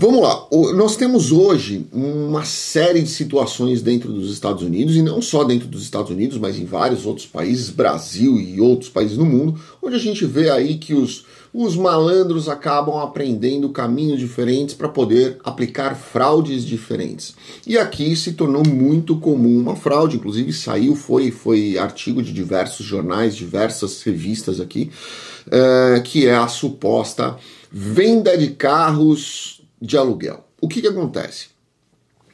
Vamos lá, nós temos hoje uma série de situações dentro dos Estados Unidos, e não só dentro dos Estados Unidos, mas em vários outros países, Brasil e outros países no mundo, onde a gente vê aí que os, os malandros acabam aprendendo caminhos diferentes para poder aplicar fraudes diferentes. E aqui se tornou muito comum uma fraude, inclusive saiu, foi, foi artigo de diversos jornais, diversas revistas aqui, eh, que é a suposta venda de carros de aluguel. O que, que acontece?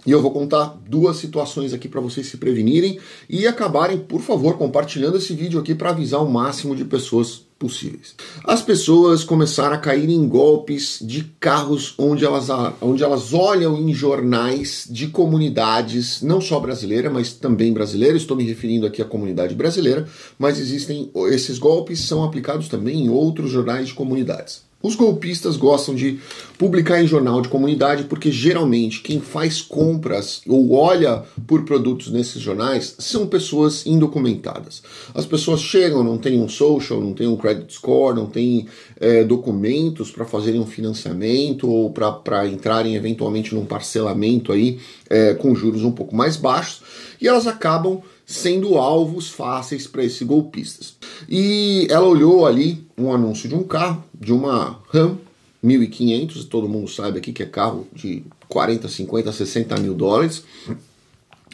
E eu vou contar duas situações aqui para vocês se prevenirem e acabarem, por favor, compartilhando esse vídeo aqui para avisar o máximo de pessoas possíveis. As pessoas começaram a cair em golpes de carros onde elas, onde elas olham em jornais de comunidades, não só brasileira, mas também brasileira. Estou me referindo aqui à comunidade brasileira, mas existem esses golpes são aplicados também em outros jornais de comunidades. Os golpistas gostam de publicar em jornal de comunidade porque geralmente quem faz compras ou olha por produtos nesses jornais são pessoas indocumentadas. As pessoas chegam, não têm um social, não têm um credit score, não têm é, documentos para fazerem um financiamento ou para entrarem eventualmente num parcelamento aí é, com juros um pouco mais baixos e elas acabam sendo alvos fáceis para esses golpistas. E ela olhou ali um anúncio de um carro, de uma RAM 1500, todo mundo sabe aqui que é carro de 40, 50, 60 mil dólares.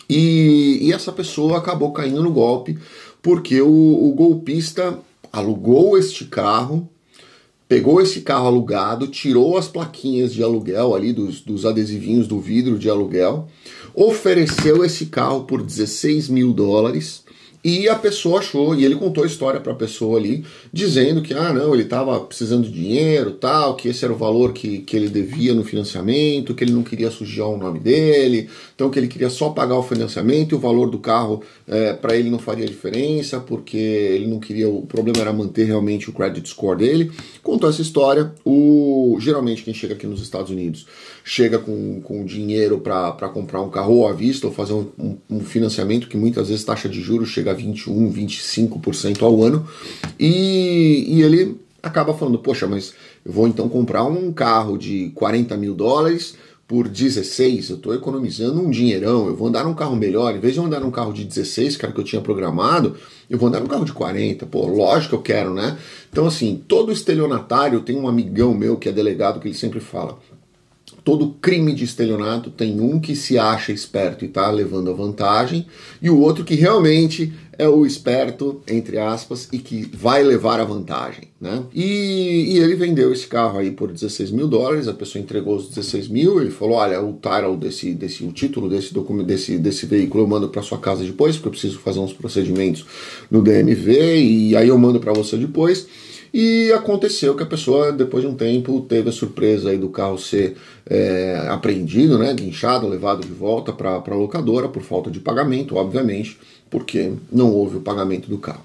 E, e essa pessoa acabou caindo no golpe porque o, o golpista alugou este carro pegou esse carro alugado, tirou as plaquinhas de aluguel ali, dos, dos adesivinhos do vidro de aluguel, ofereceu esse carro por 16 mil dólares e a pessoa achou, e ele contou a história para a pessoa ali, dizendo que, ah, não, ele estava precisando de dinheiro, tal, que esse era o valor que, que ele devia no financiamento, que ele não queria sujar o nome dele, então que ele queria só pagar o financiamento e o valor do carro é, para ele não faria diferença, porque ele não queria, o problema era manter realmente o credit score dele. Contou essa história, o geralmente quem chega aqui nos Estados Unidos chega com, com dinheiro para comprar um carro à vista ou fazer um, um, um, financiamento que muitas vezes taxa de juros chega a 21, 25% ao ano e, e ele acaba falando, poxa, mas eu vou então comprar um carro de 40 mil dólares por 16, eu estou economizando um dinheirão, eu vou andar num carro melhor, em vez de eu andar num carro de 16, o que eu tinha programado, eu vou andar num carro de 40, pô, lógico que eu quero, né? Então, assim, todo estelionatário tem um amigão meu que é delegado que ele sempre fala todo crime de estelionato tem um que se acha esperto e está levando a vantagem, e o outro que realmente é o esperto, entre aspas, e que vai levar a vantagem. Né? E, e ele vendeu esse carro aí por 16 mil dólares, a pessoa entregou os 16 mil, ele falou: olha, o title desse, desse o título desse documento desse, desse veículo eu mando para sua casa depois, porque eu preciso fazer uns procedimentos no DMV, e aí eu mando para você depois. E aconteceu que a pessoa, depois de um tempo, teve a surpresa aí do carro ser é, apreendido, né, guinchado, levado de volta para a locadora por falta de pagamento, obviamente, porque não houve o pagamento do carro.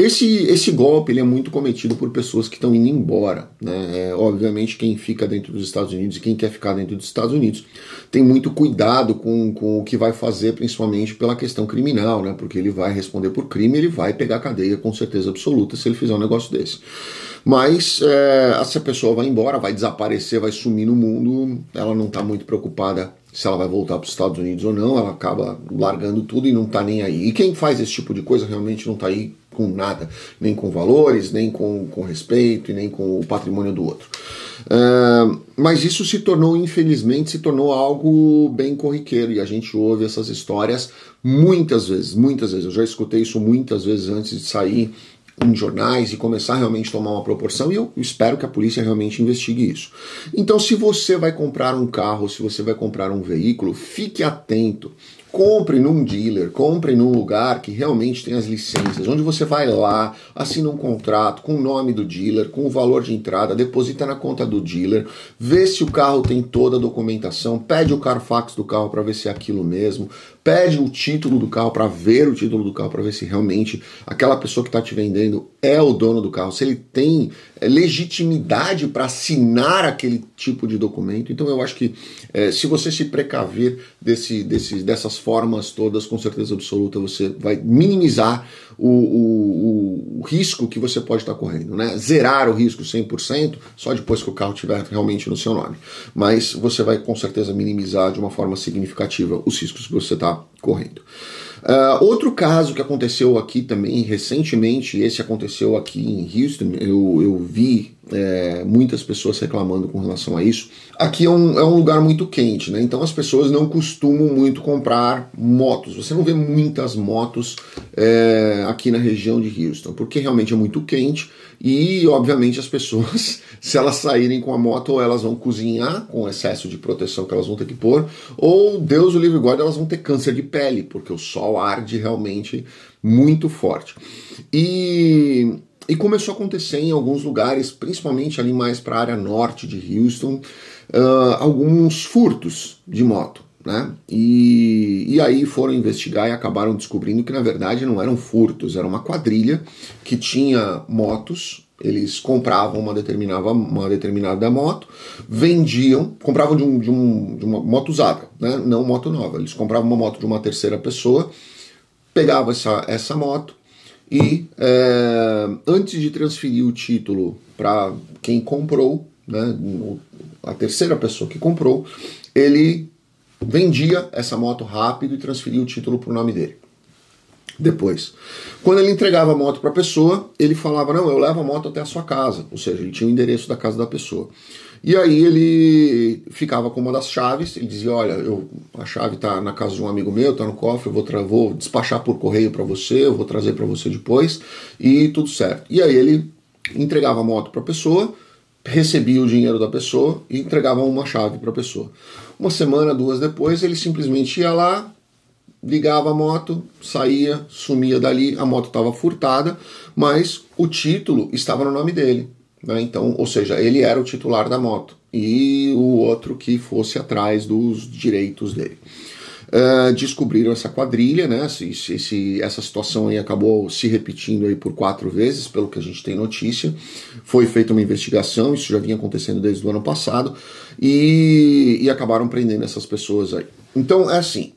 Esse, esse golpe ele é muito cometido por pessoas que estão indo embora. Né? É, obviamente, quem fica dentro dos Estados Unidos e quem quer ficar dentro dos Estados Unidos tem muito cuidado com, com o que vai fazer, principalmente pela questão criminal, né? porque ele vai responder por crime ele vai pegar cadeia com certeza absoluta se ele fizer um negócio desse. Mas é, essa pessoa vai embora, vai desaparecer, vai sumir no mundo, ela não está muito preocupada se ela vai voltar para os Estados Unidos ou não, ela acaba largando tudo e não está nem aí. E quem faz esse tipo de coisa realmente não está aí com nada, nem com valores, nem com, com respeito e nem com o patrimônio do outro. Uh, mas isso se tornou, infelizmente, se tornou algo bem corriqueiro e a gente ouve essas histórias muitas vezes, muitas vezes. Eu já escutei isso muitas vezes antes de sair em jornais e começar a realmente tomar uma proporção e eu espero que a polícia realmente investigue isso. Então, se você vai comprar um carro, se você vai comprar um veículo, fique atento compre num dealer, compre num lugar que realmente tem as licenças, onde você vai lá, assina um contrato com o nome do dealer, com o valor de entrada, deposita na conta do dealer, vê se o carro tem toda a documentação, pede o Carfax do carro para ver se é aquilo mesmo, pede o título do carro para ver o título do carro, para ver se realmente aquela pessoa que está te vendendo é o dono do carro, se ele tem é, legitimidade para assinar aquele tipo de documento. Então eu acho que é, se você se precaver desse, desse, dessas formas todas, com certeza absoluta, você vai minimizar o, o, o risco que você pode estar tá correndo. Né? Zerar o risco 100% só depois que o carro estiver realmente no seu nome. Mas você vai com certeza minimizar de uma forma significativa os riscos que você está está correndo. Uh, outro caso que aconteceu aqui também recentemente, esse aconteceu aqui em Houston, eu, eu vi é, muitas pessoas reclamando com relação a isso. Aqui é um, é um lugar muito quente, né? Então as pessoas não costumam muito comprar motos. Você não vê muitas motos é, aqui na região de Houston, porque realmente é muito quente e, obviamente, as pessoas, se elas saírem com a moto, elas vão cozinhar com o excesso de proteção que elas vão ter que pôr, ou Deus o livre guarde, elas vão ter câncer de pele, porque o sol arde realmente muito forte. E e começou a acontecer em alguns lugares, principalmente ali mais para a área norte de Houston, uh, alguns furtos de moto. Né? E, e aí foram investigar e acabaram descobrindo que na verdade não eram furtos, era uma quadrilha que tinha motos eles compravam uma determinada, uma determinada moto, vendiam, compravam de, um, de, um, de uma moto usada, né? não moto nova. Eles compravam uma moto de uma terceira pessoa, pegavam essa, essa moto, e é, antes de transferir o título para quem comprou, né, a terceira pessoa que comprou, ele vendia essa moto rápido e transferia o título para o nome dele. Depois, quando ele entregava a moto para a pessoa, ele falava: Não, eu levo a moto até a sua casa. Ou seja, ele tinha o endereço da casa da pessoa. E aí ele ficava com uma das chaves, ele dizia: Olha, eu, a chave está na casa de um amigo meu, está no cofre, eu vou, vou despachar por correio para você, eu vou trazer para você depois, e tudo certo. E aí ele entregava a moto para a pessoa, recebia o dinheiro da pessoa e entregava uma chave para a pessoa. Uma semana, duas depois, ele simplesmente ia lá, ligava a moto, saía, sumia dali, a moto estava furtada, mas o título estava no nome dele. Né? Então, ou seja, ele era o titular da moto e o outro que fosse atrás dos direitos dele. Uh, descobriram essa quadrilha, né? Esse, esse, essa situação aí acabou se repetindo aí por quatro vezes, pelo que a gente tem notícia. Foi feita uma investigação, isso já vinha acontecendo desde o ano passado, e, e acabaram prendendo essas pessoas aí. Então é assim,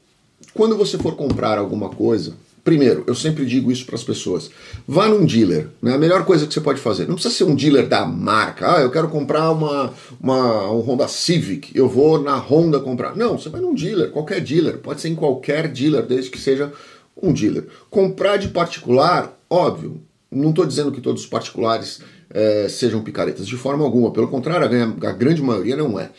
quando você for comprar alguma coisa, primeiro, eu sempre digo isso para as pessoas: vá num dealer, né? a melhor coisa que você pode fazer. Não precisa ser um dealer da marca. Ah, eu quero comprar uma, uma um Honda Civic, eu vou na Honda comprar. Não, você vai num dealer, qualquer dealer, pode ser em qualquer dealer, desde que seja um dealer. Comprar de particular, óbvio, não estou dizendo que todos os particulares é, sejam picaretas de forma alguma, pelo contrário, a, a grande maioria não é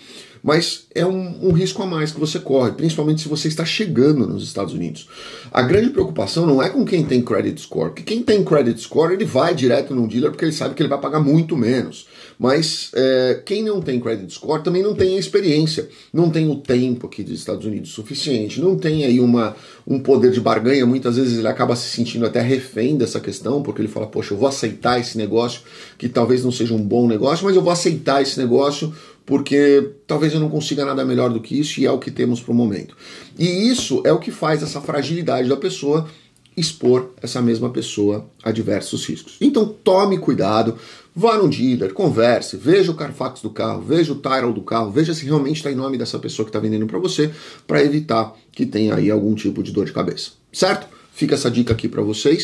mas é um, um risco a mais que você corre, principalmente se você está chegando nos Estados Unidos. A grande preocupação não é com quem tem credit score, porque quem tem credit score ele vai direto num dealer porque ele sabe que ele vai pagar muito menos. Mas é, quem não tem credit score também não tem a experiência, não tem o tempo aqui dos Estados Unidos suficiente, não tem aí uma, um poder de barganha. Muitas vezes ele acaba se sentindo até refém dessa questão, porque ele fala: Poxa, eu vou aceitar esse negócio, que talvez não seja um bom negócio, mas eu vou aceitar esse negócio porque talvez eu não consiga nada melhor do que isso e é o que temos para o momento. E isso é o que faz essa fragilidade da pessoa expor essa mesma pessoa a diversos riscos. Então tome cuidado, vá no dealer, converse, veja o Carfax do carro, veja o Tyrell do carro, veja se realmente está em nome dessa pessoa que está vendendo para você, para evitar que tenha aí algum tipo de dor de cabeça. Certo? Fica essa dica aqui para vocês.